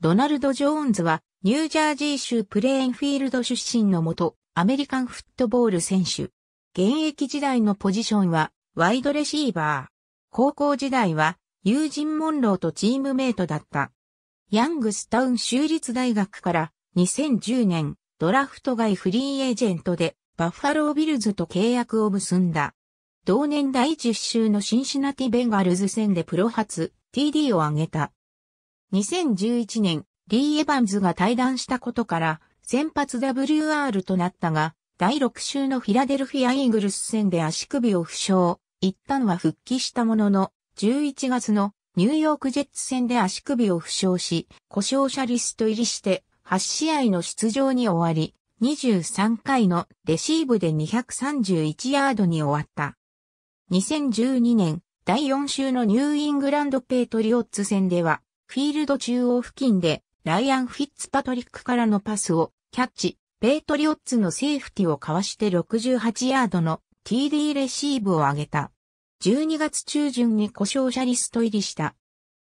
ドナルド・ジョーンズは、ニュージャージー州プレーンフィールド出身のもと、アメリカンフットボール選手。現役時代のポジションは、ワイドレシーバー。高校時代は、友人モンローとチームメイトだった。ヤングスタウン州立大学から2010年ドラフト外フリーエージェントでバッファロービルズと契約を結んだ。同年第10週のシンシナティベンガルズ戦でプロ初 TD を挙げた。2011年、リー・エヴァンズが退団したことから、先発 WR となったが、第6週のフィラデルフィア・イーグルス戦で足首を負傷、一旦は復帰したものの、11月のニューヨークジェッツ戦で足首を負傷し、故障者リスト入りして8試合の出場に終わり、23回のレシーブで231ヤードに終わった。2012年第4週のニューイングランドペイトリオッツ戦ではフィールド中央付近で、ライアン・フィッツパトリックからのパスをキャッチ、ペイトリオッツのセーフティをかわして68ヤードの TD レシーブを上げた。12月中旬に故障者リスト入りした。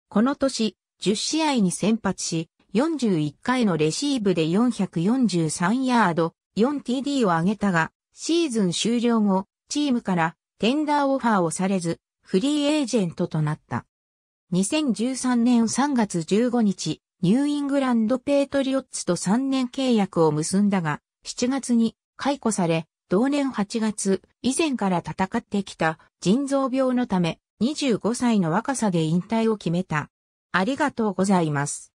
この年、10試合に先発し、41回のレシーブで443ヤード、4TD を上げたが、シーズン終了後、チームからテンダーオファーをされず、フリーエージェントとなった。2013年3月15日、ニューイングランドペートリオッツと3年契約を結んだが、7月に解雇され、同年8月、以前から戦ってきた腎臓病のため、25歳の若さで引退を決めた。ありがとうございます。